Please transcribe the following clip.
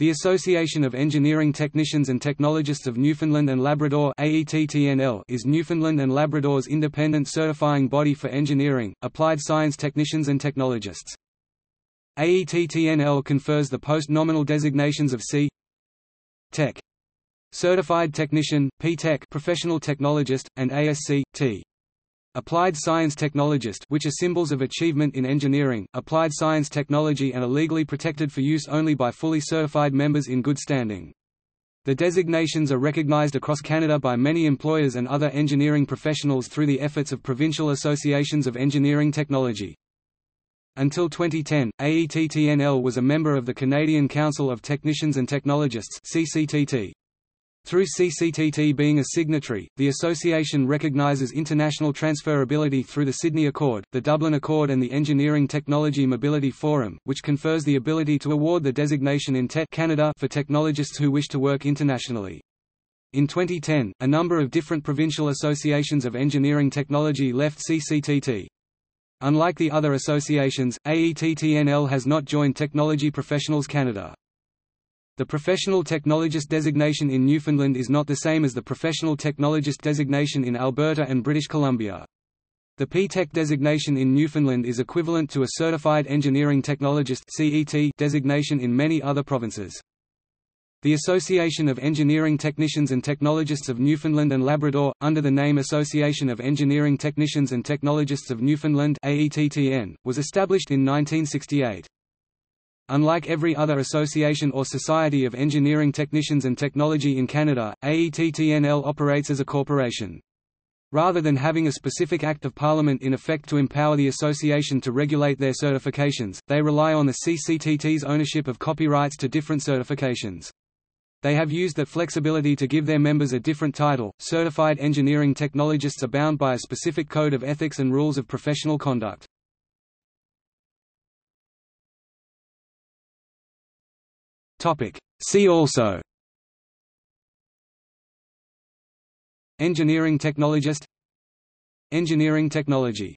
The Association of Engineering Technicians and Technologists of Newfoundland and Labrador is Newfoundland and Labrador's independent certifying body for engineering, applied science technicians and technologists. AETTNL confers the post-nominal designations of C Tech Certified Technician, P Tech Professional Technologist, and ASC, T Applied science technologist which are symbols of achievement in engineering, applied science technology and are legally protected for use only by fully certified members in good standing. The designations are recognized across Canada by many employers and other engineering professionals through the efforts of provincial associations of engineering technology. Until 2010, AETTNL was a member of the Canadian Council of Technicians and Technologists CCTT. Through CCTT being a signatory, the association recognises international transferability through the Sydney Accord, the Dublin Accord and the Engineering Technology Mobility Forum, which confers the ability to award the designation in TET Canada for technologists who wish to work internationally. In 2010, a number of different provincial associations of engineering technology left CCTT. Unlike the other associations, AETTNL has not joined Technology Professionals Canada. The professional technologist designation in Newfoundland is not the same as the professional technologist designation in Alberta and British Columbia. The P-Tech designation in Newfoundland is equivalent to a Certified Engineering Technologist CET designation in many other provinces. The Association of Engineering Technicians and Technologists of Newfoundland and Labrador, under the name Association of Engineering Technicians and Technologists of Newfoundland AETTN, was established in 1968. Unlike every other association or society of engineering technicians and technology in Canada, AETTNL operates as a corporation. Rather than having a specific Act of Parliament in effect to empower the association to regulate their certifications, they rely on the CCTT's ownership of copyrights to different certifications. They have used that flexibility to give their members a different title. Certified engineering technologists are bound by a specific code of ethics and rules of professional conduct. Topic. See also Engineering technologist Engineering technology